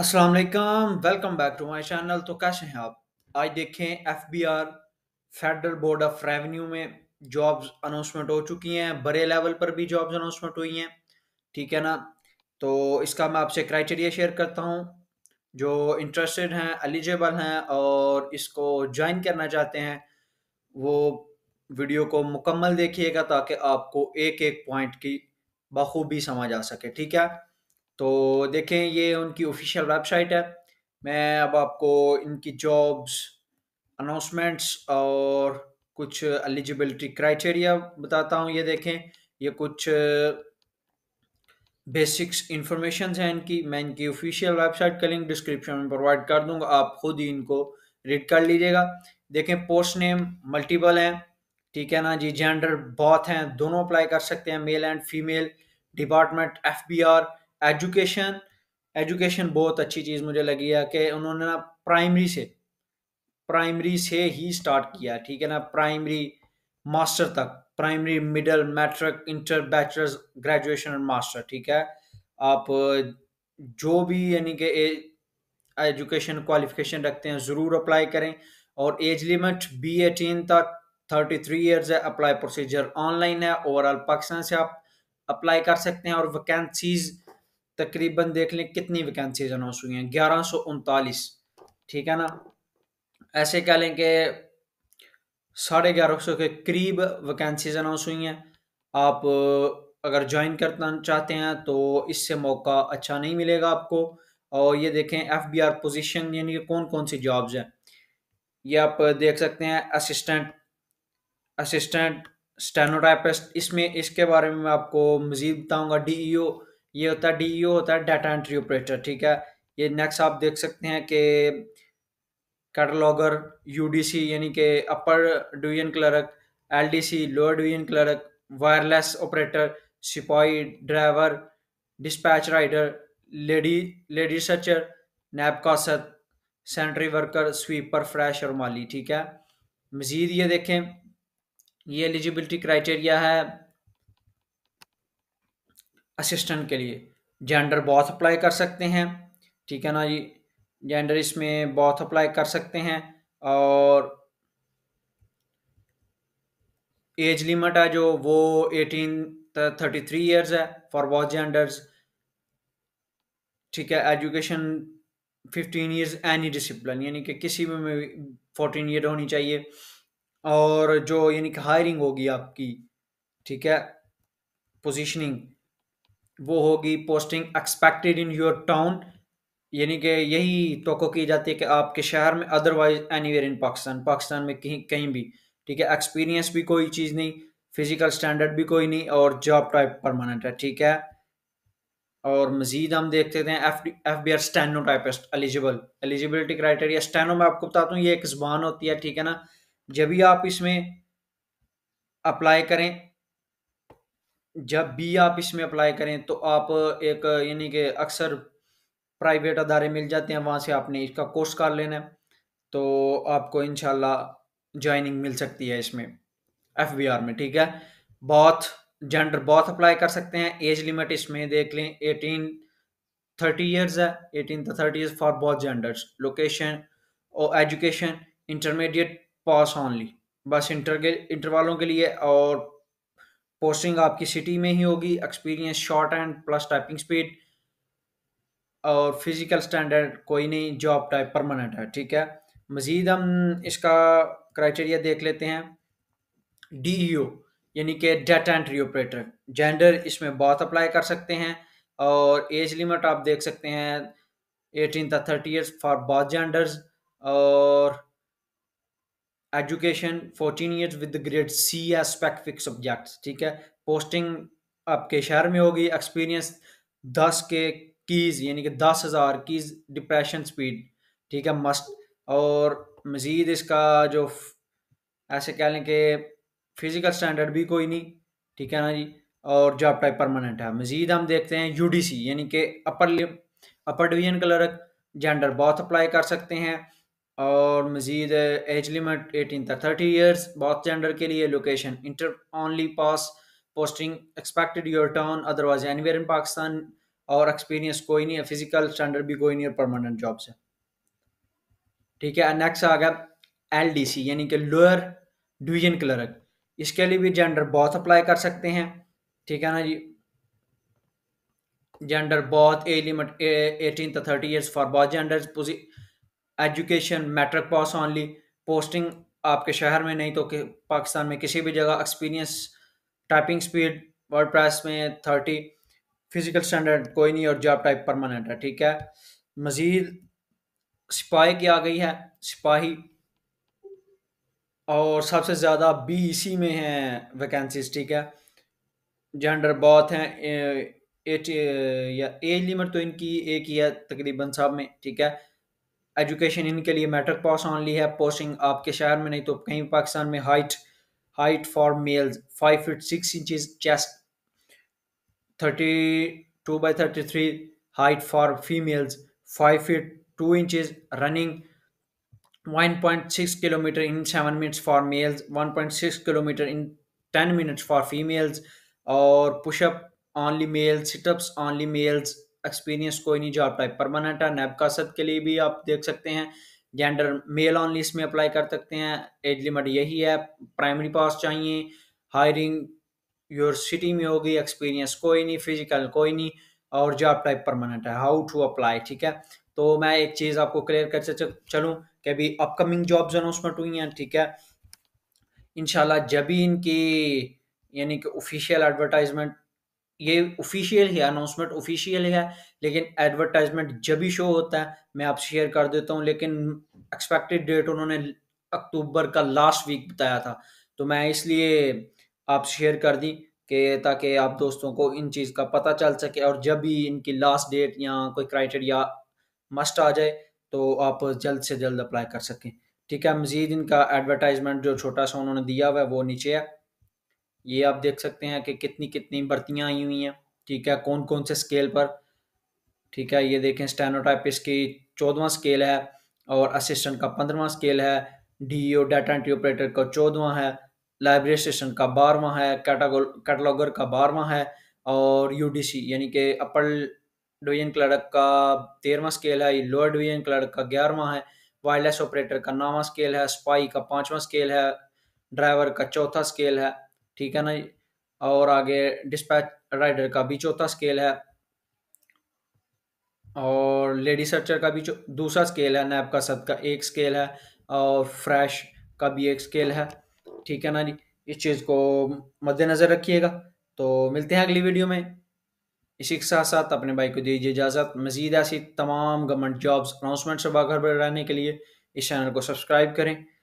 अस्सलाम वालेकुम welcome back to my channel तो कैसे हैं आप आज देखें FBR federal board of revenue में जॉब्स अनाउंसमेंट हो चुकी हैं बड़े लेवल पर भी जॉब्स अनाउंसमेंट हुई हैं ठीक है ना तो इसका मैं आपसे क्राइटेरिया शेयर करता हूं जो इंटरेस्टेड हैं एलिजिबल हैं और इसको ज्वाइन करना चाहते हैं वो वीडियो को मुकम्मल देखिएगा ताकि आपको एक एक पॉइंट की बखूबी समझ आ सके ठीक है तो देखें ये उनकी ऑफिशियल वेबसाइट है मैं अब आपको इनकी जॉब्स अनाउंसमेंट्स और कुछ एलिजिबिलिटी क्राइटेरिया बताता हूँ ये देखें ये कुछ बेसिक्स इंफॉर्मेशन हैं इनकी मैं इनकी ऑफिशियल वेबसाइट का लिंक डिस्क्रिप्शन में प्रोवाइड कर दूंगा आप खुद ही इनको रीड कर लीजिएगा देखें पोस्ट नेम मल्टीपल हैं ठीक है ना जी जेंडर बहुत हैं दोनों अप्लाई कर सकते हैं male and female department F B R education education बहुत अच्छी चीज़ मुझे लगी है कि उन्होंने ना प्राइमरी से प्राइमरी से ही स्टार्ट किया ठीक है ना प्राइमरी मास्टर तक primary middle matric inter bachelors graduation और मास्टर ठीक है आप जो भी यानी कि एजुकेशन क्वालिफिकेशन रखते हैं ज़रूर अप्लाई करें और एज लिमिट बी एटीन तक थर्टी थ्री ईयर्स है अप्लाई प्रोसीजर ऑनलाइन है ओवरऑल पाकिस्तान से आप अप्लाई कर सकते हैं और वैकेंसीज़ तकरीबन देख लें कितनी वैकेंसीज अनाउंस हुई हैं ग्यारह सौ उनतालीस ठीक है ना ऐसे कह लें कि साढ़े ग्यारह सौ के करीब वैकेंसीज अनाउंस हुई हैं आप अगर ज्वाइन करना चाहते हैं तो इससे मौका अच्छा नहीं मिलेगा आपको और ये देखें एफ बी आर पोजिशन यानी कि कौन कौन सी जॉब्स हैं ये आप देख सकते हैं असिस्टेंट असिस्टेंट स्टेनोटाइपिस्ट इसमें इसके बारे में मैं आपको मज़ीद बताऊँगा डी ई e ओ ये होता है डी e होता है डाटा एंट्री ऑपरेटर ठीक है ये नेक्स्ट आप देख सकते हैं कि कैटलॉगर यू यानी कि upper division clerk C lower division clerk wireless operator सिपाही driver dispatch rider lady lady searcher नैब कासत सेंट्री वर्कर स्वीपर फ्रेश और माली ठीक है मज़ीद ये देखें ये एलिजिबिलिटी क्राइटेरिया है असिस्टेंट के लिए जेंडर बॉथ अप्लाई कर सकते हैं ठीक है ना जी जेंडर इसमें बॉथ अप्लाई कर सकते हैं और एज लिमिट है जो वो एटीन थर्टी थ्री ईयर्स है फॉर बॉथ जेंडर्स ठीक है education fifteen years any discipline यानी कि किसी भी में फोर्टीन ईयर होनी चाहिए और जो यानी कि हायरिंग होगी आपकी ठीक है पोजीशनिंग वो होगी posting expected in your town यानी कि यही तो की जाती है कि आपके शहर में otherwise anywhere in Pakistan Pakistan में कहीं कहीं भी ठीक है एक्सपीरियंस भी कोई चीज़ नहीं फिजिकल स्टैंडर्ड भी कोई नहीं और जॉब टाइप परमानेंट है ठीक है और मजीद हम देखते थे F F B R steno typist eligible eligibility criteria steno में आपको बताता हूँ ये एक जबान होती है ठीक है ना जब भी आप इसमें अप्लाई करें जब भी आप इसमें अप्लाई करें तो आप एक यानी कि अक्सर प्राइवेट अदारे मिल जाते हैं वहाँ से आपने इसका कोर्स कर लेना है तो आपको इन ज्वाइनिंग मिल सकती है इसमें एफ में ठीक है बहुत जेंडर बहुत अप्लाई कर सकते हैं एज लिमिट इसमें देख लें एटीन थर्टी ईयर्स है eighteen to thirty years for both genders location और एजुकेशन इंटरमीडिएट पास ऑनली बस इंटर के इंटर वालों के लिए और पोस्टिंग आपकी सिटी में ही होगी experience short hand plus typing speed और फिजिकल स्टैंडर्ड कोई नहीं जॉब टाइप परमानेंट है ठीक है मज़ीद हम इसका क्राइटेरिया देख लेते हैं डी e यानी कि डेटा एंट्री ऑपरेटर जेंडर इसमें बहुत अप्लाई कर सकते हैं और एज लिमिट आप देख सकते हैं एटीन तक thirty years for both genders और education fourteen years with grade C या स्पेसिफिक सब्जेक्ट ठीक है पोस्टिंग आपके शहर में होगी एक्सपीरियंस दस के कीज़ यानी कि दस हज़ार कीज़ डिप्रेशन स्पीड ठीक है मस्ट और मज़ीद इसका जो ऐसे कह लें कि फ़िज़िकल स्टैंडर्ड भी कोई नहीं ठीक है ना जी और जॉब टाइप परमानेंट है मज़ीद हम देखते हैं यू डी सी यानी कि upper upper division clerk gender both apply कर सकते हैं और मज़ीद एज लिमिट एटीन तक थर्टी ईयर्स बॉथ जेंडर के लिए location inter only pass posting expected your town otherwise anywhere in Pakistan और एक्सपीरियंस कोई नहीं है फिजिकल स्टैंडर्ड भी कोई नहीं है परमानेंट जॉब से ठीक है नेक्स्ट आ गया एल डी सी यानी कि लोअर डिवीजन क्लर्क इसके लिए भी जेंडर बॉथ अप्लाई कर सकते हैं ठीक है ना जी gender both age limit eighteen to thirty years for both gender education matric pass only posting आपके शहर में नहीं तो कि पाकिस्तान में किसी भी जगह experience typing speed word press में थर्टी फिजिकल स्टैंडर्ड कोई नहीं और जॉब टाइप परमानेंट है ठीक है मज़ीद सिपाही की आ गई है सिपाही और सबसे ज़्यादा सी में हैं वैकेंसीज ठीक है जेंडर बहुत हैं एट या एज लिमिट तो इनकी एक ही है तकरीबन सब में ठीक है एजुकेशन इनके लिए मैट्रिक पास ऑनली है पोस्टिंग आपके शहर में नहीं तो कहीं पाकिस्तान में height height for males five feet six inches chest thirty two by thirty three height for females five feet two inches running one point six kilometre in seven minutes for males one point six kilometre in ten minutes for females और pushup only males situps only males experience कोई नहीं job type permanent है नैब सद के लिए भी आप देख सकते हैं जेंडर मेल ऑनली इसमें अप्लाई कर सकते हैं एज लिमिट यही है प्राइमरी पास चाहिए हायरिंग यूनिवर्सिटी में होगी एक्सपीरियंस कोई नहीं फिजिकल कोई नहीं और जॉब टाइप परमानेंट है हाउ टू अप्लाई ठीक है तो मैं एक चीज़ आपको क्लियर कर चलूँ कि अभी अपकमिंग जॉब्स अनाउंसमेंट हुई हैं ठीक है इनशाला जब भी इनकी यानी कि ऑफिशियल एडवर्टाइजमेंट ये ऑफिशियल है अनाउंसमेंट ऑफिशियल है लेकिन एडवर्टाइजमेंट जब ही शो होता है मैं आप शेयर कर देता हूँ लेकिन एक्सपेक्टेड डेट उन्होंने अक्टूबर का लास्ट वीक बताया था तो मैं इसलिए आप शेयर कर दी कि ताकि आप दोस्तों को इन चीज़ का पता चल सके और जब भी इनकी लास्ट डेट या कोई क्राइटेरिया मस्ट आ जाए तो आप जल्द से जल्द अप्लाई कर सकें ठीक है मज़ीद इनका एडवर्टाइजमेंट जो छोटा सा उन्होंने दिया हुआ है वो नीचे है ये आप देख सकते हैं कि कितनी कितनी भर्तियाँ आई हुई हैं ठीक है कौन कौन से स्केल पर ठीक है ये देखें स्टेनोटाइप इसकी चौदवा स्केल है और असिस्टेंट का पंद्रवा स्केल है D O data entry operator का चौदवा है लाइब्रेरी असिस्टेंट का बारवा है कैटलॉगर का बारवा है और यू डी सी यानी कि अपर डिवीजन क्लर्क का तेरहवा स्केल है लोअर डिवीजन क्लर्क का ग्यारहवा है वायरलेस ऑपरेटर का नौवा स्केल है स्पाई का पाँचवा स्केल है ड्राइवर का चौथा स्केल है ठीक है ना और आगे डिस्पैच राइडर का भी चौथा स्केल है और लेडी सर्चर का भी दूसरा स्केल है नैप का सद का एक स्केल है और फ्रेश का भी एक स्केल है ठीक है ना जी इस चीज़ को मद्देनज़र रखिएगा तो मिलते हैं अगली वीडियो में इसी के साथ साथ अपने भाई को दीजिए इजाज़त मज़ीद ऐसी तमाम गवर्नमेंट जॉब्स अनाउंसमेंट से पर रहने के लिए इस चैनल को सब्सक्राइब करें